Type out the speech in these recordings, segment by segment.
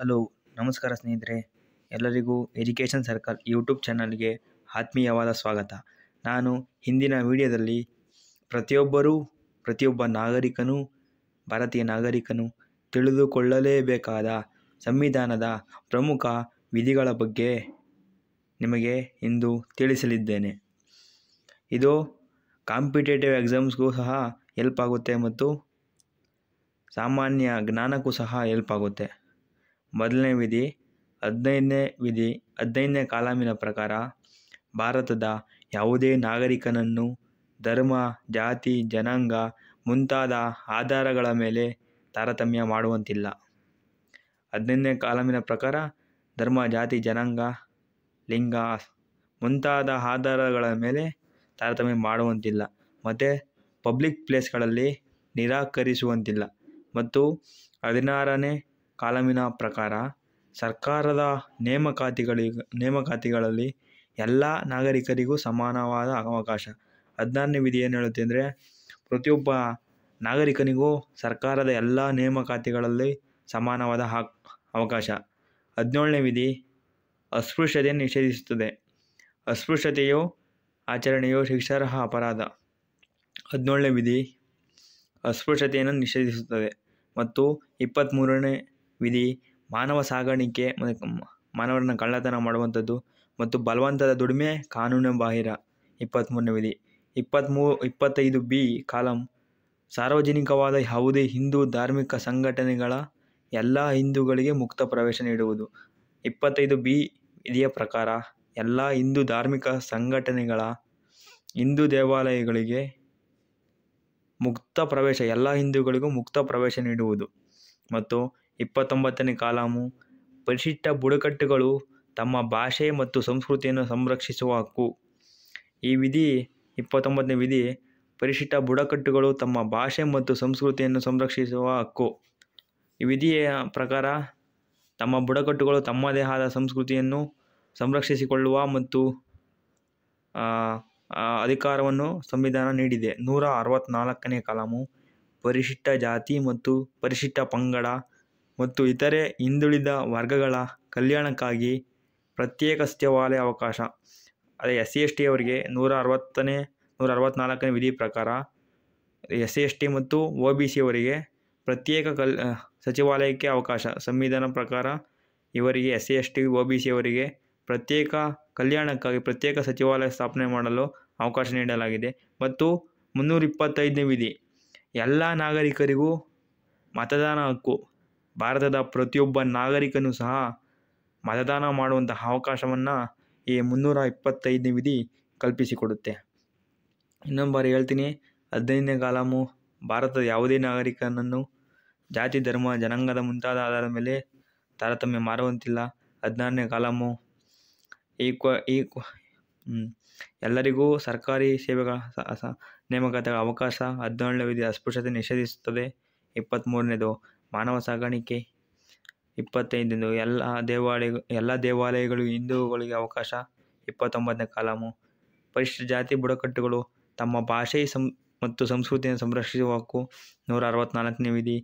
hello ನಮಸ್ಕಾರ ಸ್ನೇಹಿತರೆ ಎಲ್ಲರಿಗೂ ಎಜುಕೇಷನ್ ಸರ್ಕಲ್ ಯೂಟ್ಯೂಬ್ ಚಾನಲ್ಗೆ ಆತ್ಮೀಯವಾದ ಸ್ವಾಗತ ನಾನು ಹಿಂದಿನ ವಿಡಿಯೋದಲ್ಲಿ ಪ್ರತಿಯೊಬ್ಬರೂ ಪ್ರತಿಯೊಬ್ಬ ನಾಗರಿಕನೂ ಭಾರತೀಯ ನಾಗರಿಕನು ತಿಳಿದುಕೊಳ್ಳಲೇಬೇಕಾದ ಸಂವಿಧಾನದ ಪ್ರಮುಖ ವಿಧಿಗಳ ಬಗ್ಗೆ ನಿಮಗೆ ಇಂದು ತಿಳಿಸಲಿದ್ದೇನೆ ಇದು ಕಾಂಪಿಟೇಟಿವ್ ಎಕ್ಸಾಮ್ಸ್ಗೂ ಸಹ ಹೆಲ್ಪ್ ಆಗುತ್ತೆ ಮತ್ತು ಸಾಮಾನ್ಯ ಜ್ಞಾನಕ್ಕೂ ಸಹ ಹೆಲ್ಪ್ ಆಗುತ್ತೆ ಮೊದಲನೇ ವಿಧಿ ಹದಿನೈದನೇ ವಿಧಿ ಹದಿನೈದನೇ ಕಾಲಮಿನ ಪ್ರಕಾರ ಭಾರತದ ಯಾವುದೇ ನಾಗರಿಕನನ್ನು ಧರ್ಮ ಜಾತಿ ಜನಾಂಗ ಮುಂತಾದ ಆಧಾರಗಳ ಮೇಲೆ ತಾರತಮ್ಯ ಮಾಡುವಂತಿಲ್ಲ ಹದಿನೈದನೇ ಕಾಲಮಿನ ಪ್ರಕಾರ ಧರ್ಮ ಜಾತಿ ಜನಾಂಗ ಲಿಂಗ ಮುಂತಾದ ಆಧಾರಗಳ ಮೇಲೆ ತಾರತಮ್ಯ ಮಾಡುವಂತಿಲ್ಲ ಮತ್ತು ಪಬ್ಲಿಕ್ ಪ್ಲೇಸ್ಗಳಲ್ಲಿ ನಿರಾಕರಿಸುವಂತಿಲ್ಲ ಮತ್ತು ಹದಿನಾರನೇ ಕಾಲಮಿನ ಪ್ರಕಾರ ಸರ್ಕಾರದ ನೇಮಕಾತಿಗಳಿಗ ನೇಮಕಾತಿಗಳಲ್ಲಿ ಎಲ್ಲ ನಾಗರಿಕರಿಗೂ ಸಮಾನವಾದ ಅವಕಾಶ ಹದಿನಾರನೇ ವಿಧಿ ಏನು ಹೇಳುತ್ತೆ ಅಂದರೆ ಪ್ರತಿಯೊಬ್ಬ ನಾಗರಿಕನಿಗೂ ಸರ್ಕಾರದ ಎಲ್ಲ ನೇಮಕಾತಿಗಳಲ್ಲಿ ಸಮಾನವಾದ ಹಾಕ್ ಅವಕಾಶ ಹದಿನೇಳನೇ ವಿಧಿ ಅಸ್ಪೃಶ್ಯತೆಯನ್ನು ನಿಷೇಧಿಸುತ್ತದೆ ಅಸ್ಪೃಶ್ಯತೆಯು ಆಚರಣೆಯು ಶಿಕ್ಷಾರ್ಹ ಅಪರಾಧ ಹದಿನೇಳನೇ ವಿಧಿ ಅಸ್ಪೃಶ್ಯತೆಯನ್ನು ನಿಷೇಧಿಸುತ್ತದೆ ಮತ್ತು ಇಪ್ಪತ್ತ್ಮೂರನೇ ವಿಧಿ ಮಾನವ ಸಾಗಾಣಿಕೆ ಮಾನವರನ್ನು ಕಳ್ಳತನ ಮಾಡುವಂಥದ್ದು ಮತ್ತು ಬಲವಂತದ ದುಡಿಮೆ ಕಾನೂನು ಬಾಹಿರ ಇಪ್ಪತ್ತ್ಮೂರನೇ ವಿಧಿ ಇಪ್ಪತ್ತ್ಮೂ ಇಪ್ಪತ್ತೈದು ಬಿ ಕಾಲಂ ಸಾರ್ವಜನಿಕವಾದ ಯಾವುದೇ ಹಿಂದೂ ಧಾರ್ಮಿಕ ಸಂಘಟನೆಗಳ ಎಲ್ಲ ಹಿಂದೂಗಳಿಗೆ ಮುಕ್ತ ಪ್ರವೇಶ ನೀಡುವುದು ಇಪ್ಪತ್ತೈದು ಬಿ ವಿಧಿಯ ಪ್ರಕಾರ ಎಲ್ಲ ಹಿಂದೂ ಧಾರ್ಮಿಕ ಸಂಘಟನೆಗಳ ಹಿಂದೂ ದೇವಾಲಯಗಳಿಗೆ ಮುಕ್ತ ಪ್ರವೇಶ ಎಲ್ಲ ಹಿಂದೂಗಳಿಗೂ ಮುಕ್ತ ಪ್ರವೇಶ ನೀಡುವುದು ಮತ್ತು ಇಪ್ಪತ್ತೊಂಬತ್ತನೇ ಕಾಲಾಮು ಪರಿಶಿಷ್ಟ ಬುಡಕಟ್ಟುಗಳು ತಮ್ಮ ಭಾಷೆ ಮತ್ತು ಸಂಸ್ಕೃತಿಯನ್ನು ಸಂರಕ್ಷಿಸುವ ಹಕ್ಕು ಈ ವಿಧಿ ಇಪ್ಪತ್ತೊಂಬತ್ತನೇ ವಿಧಿ ಪರಿಶಿಷ್ಟ ಬುಡಕಟ್ಟುಗಳು ತಮ್ಮ ಭಾಷೆ ಮತ್ತು ಸಂಸ್ಕೃತಿಯನ್ನು ಸಂರಕ್ಷಿಸುವ ಹಕ್ಕು ಈ ವಿಧಿಯ ಪ್ರಕಾರ ತಮ್ಮ ಬುಡಕಟ್ಟುಗಳು ತಮ್ಮದೇ ಆದ ಸಂಸ್ಕೃತಿಯನ್ನು ಸಂರಕ್ಷಿಸಿಕೊಳ್ಳುವ ಮತ್ತು ಅಧಿಕಾರವನ್ನು ಸಂವಿಧಾನ ನೀಡಿದೆ ನೂರ ಅರವತ್ತ್ನಾಲ್ಕನೇ ಕಲಾಮು ಪರಿಶಿಷ್ಟ ಜಾತಿ ಮತ್ತು ಪರಿಶಿಷ್ಟ ಪಂಗಡ ಮತ್ತು ಇತರೆ ಹಿಂದುಳಿದ ವರ್ಗಗಳ ಕಲ್ಯಾಣಕ್ಕಾಗಿ ಪ್ರತ್ಯೇಕ ಸಚಿವಾಲಯ ಅವಕಾಶ ಅದೇ ಎಸ್ ಸಿ ಎಸ್ ಟಿ ಅವರಿಗೆ ನೂರ ಅರವತ್ತನೇ ನೂರ ಅರವತ್ತ್ನಾಲ್ಕನೇ ವಿಧಿ ಪ್ರಕಾರ ಎಸ್ ಸಿ ಎಸ್ ಟಿ ಮತ್ತು ಒ ಬಿ ಸಿ ಅವರಿಗೆ ಪ್ರತ್ಯೇಕ ಕಲ್ ಸಚಿವಾಲಯಕ್ಕೆ ಅವಕಾಶ ಸಂವಿಧಾನ ಪ್ರಕಾರ ಇವರಿಗೆ S C S T O B C ಅವರಿಗೆ ಪ್ರತ್ಯೇಕ ಕಲ್ಯಾಣಕ್ಕಾಗಿ ಪ್ರತ್ಯೇಕ ಸಚಿವಾಲಯ ಸ್ಥಾಪನೆ ಮಾಡಲು ಅವಕಾಶ ನೀಡಲಾಗಿದೆ ಮತ್ತು ಮುನ್ನೂರ ಇಪ್ಪತ್ತೈದನೇ ವಿಧಿ ಎಲ್ಲ ನಾಗರಿಕರಿಗೂ ಮತದಾನ ಹಕ್ಕು ಭಾರತದ ಪ್ರತಿಯೊಬ್ಬ ನಾಗರಿಕನೂ ಸಹ ಮತದಾನ ಮಾಡುವಂತಹ ಅವಕಾಶವನ್ನು ಈ ಮುನ್ನೂರ ಇಪ್ಪತ್ತೈದನೇ ವಿಧಿ ಕಲ್ಪಿಸಿಕೊಡುತ್ತೆ ಇನ್ನೊಂದು ಬಾರಿ ಹೇಳ್ತೀನಿ ಹದಿನೈದನೇ ಕಾಲಮು ಭಾರತದ ಯಾವುದೇ ನಾಗರಿಕನನ್ನು ಜಾತಿ ಧರ್ಮ ಜನಾಂಗದ ಮುಂತಾದ ಆಧಾರದ ಮೇಲೆ ತಾರತಮ್ಯ ಮಾಡುವಂತಿಲ್ಲ ಹದಿನಾರನೇ ಕಾಲಮು ಈಕ್ವ ಈಕ್ ಎಲ್ಲರಿಗೂ ಸರ್ಕಾರಿ ಸೇವೆಗಳ ನೇಮಕಾತಿಗಳ ಅವಕಾಶ ಹದಿನೇಳನೇ ವಿಧಿ ಅಸ್ಪೃಶ್ಯತೆ ನಿಷೇಧಿಸುತ್ತದೆ ಇಪ್ಪತ್ತ್ಮೂರನೇದು ಮಾನವ ಸಾಗಾಣಿಕೆ ಇಪ್ಪತ್ತೈದು ಎಲ್ಲ ದೇವಾಲಯ ಎಲ್ಲ ದೇವಾಲಯಗಳು ಹಿಂದೂಗಳಿಗೆ ಅವಕಾಶ ಇಪ್ಪತ್ತೊಂಬತ್ತನೇ ಕಾಲಮು ಪರಿಶಿಷ್ಟ ಜಾತಿ ಬುಡಕಟ್ಟುಗಳು ತಮ್ಮ ಭಾಷೆ ಸಂ ಮತ್ತು ಸಂಸ್ಕೃತಿಯನ್ನು ಸಂರಕ್ಷಿಸುವ ಹಕ್ಕು ನೂರ ಅರವತ್ತ್ನಾಲ್ಕನೇ ವಿಧಿ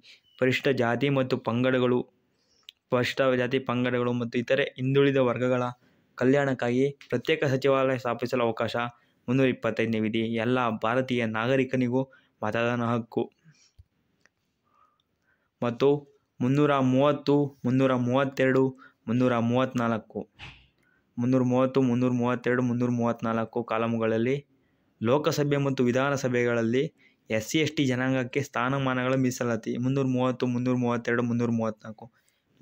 ಪರಿಶಿಷ್ಟ ಜಾತಿ ಮತ್ತು ಪಂಗಡಗಳು ಪರಿಶಿಷ್ಟ ಜಾತಿ ಪಂಗಡಗಳು ಮತ್ತು ಇತರೆ ಹಿಂದುಳಿದ ವರ್ಗಗಳ ಕಲ್ಯಾಣಕ್ಕಾಗಿ ಪ್ರತ್ಯೇಕ ಸಚಿವಾಲಯ ಸ್ಥಾಪಿಸಲು ಅವಕಾಶ ಮುನ್ನೂರ ಇಪ್ಪತ್ತೈದನೇ ವಿಧಿ ಎಲ್ಲ ಭಾರತೀಯ ನಾಗರಿಕನಿಗೂ ಮತದಾನ ಹಕ್ಕು ಮತ್ತು ಮುನ್ನೂರ ಮೂವತ್ತು ಮುನ್ನೂರ ಮೂವತ್ತೆರಡು ಮುನ್ನೂರ ಮೂವತ್ತ್ನಾಲ್ಕು ಮುನ್ನೂರ ಮೂವತ್ತು ಮುನ್ನೂರ ಮೂವತ್ತೆರಡು ಮುನ್ನೂರ ಮೂವತ್ತ್ನಾಲ್ಕು ಕಾಲಮ್ಗಳಲ್ಲಿ ಲೋಕಸಭೆ ಮತ್ತು ವಿಧಾನಸಭೆಗಳಲ್ಲಿ ಎಸ್ ಸಿ ಎಸ್ ಟಿ ಜನಾಂಗಕ್ಕೆ ಸ್ಥಾನಮಾನಗಳ ಮೀಸಲಾತಿ ಮುನ್ನೂರ ಮೂವತ್ತು ಮುನ್ನೂರ ಮೂವತ್ತೆರಡು ಮುನ್ನೂರ ಮೂವತ್ತ್ನಾಲ್ಕು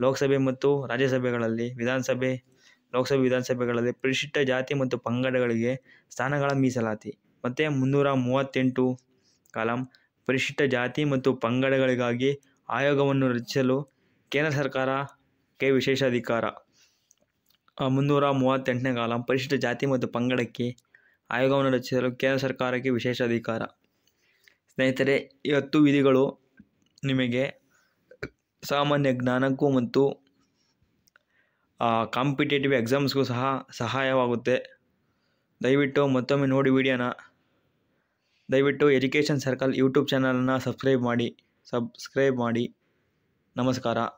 ಲೋಕಸಭೆ ಮತ್ತು ರಾಜ್ಯಸಭೆಗಳಲ್ಲಿ ವಿಧಾನಸಭೆ ಲೋಕಸಭೆ ವಿಧಾನಸಭೆಗಳಲ್ಲಿ ಪರಿಶಿಷ್ಟ ಜಾತಿ ಮತ್ತು ಪಂಗಡಗಳಿಗೆ ಸ್ಥಾನಗಳ ಮೀಸಲಾತಿ ಮತ್ತು ಮುನ್ನೂರ ಮೂವತ್ತೆಂಟು ಕಾಲಂ ಪರಿಶಿಷ್ಟ ಜಾತಿ ಮತ್ತು ಪಂಗಡಗಳಿಗಾಗಿ ಆಯೋಗವನ್ನು ರಚಿಸಲು ಕೇಂದ್ರ ಸರ್ಕಾರಕ್ಕೆ ವಿಶೇಷ ಅಧಿಕಾರ ಮುನ್ನೂರ ಮೂವತ್ತೆಂಟನೇ ಕಾಲ ಪರಿಶಿಷ್ಟ ಜಾತಿ ಮತ್ತು ಪಂಗಡಕ್ಕೆ ಆಯೋಗವನ್ನು ರಚಿಸಲು ಕೇಂದ್ರ ಸರ್ಕಾರಕ್ಕೆ ವಿಶೇಷ ಅಧಿಕಾರ ಸ್ನೇಹಿತರೆ ಇವತ್ತು ವಿಧಿಗಳು ನಿಮಗೆ ಸಾಮಾನ್ಯ ಜ್ಞಾನಕ್ಕೂ ಮತ್ತು ಕಾಂಪಿಟೇಟಿವ್ ಎಕ್ಸಾಮ್ಸ್ಗೂ ಸಹ ಸಹಾಯವಾಗುತ್ತೆ ದಯವಿಟ್ಟು ಮತ್ತೊಮ್ಮೆ ನೋಡಿ ವಿಡಿಯೋನ ದಯವಿಟ್ಟು ಎಜುಕೇಷನ್ ಸರ್ಕಲ್ ಯೂಟ್ಯೂಬ್ ಚಾನಲನ್ನು ಸಬ್ಸ್ಕ್ರೈಬ್ ಮಾಡಿ ಸಬ್ಸ್ಕ್ರೈಬ್ ಮಾಡಿ ನಮಸ್ಕಾರ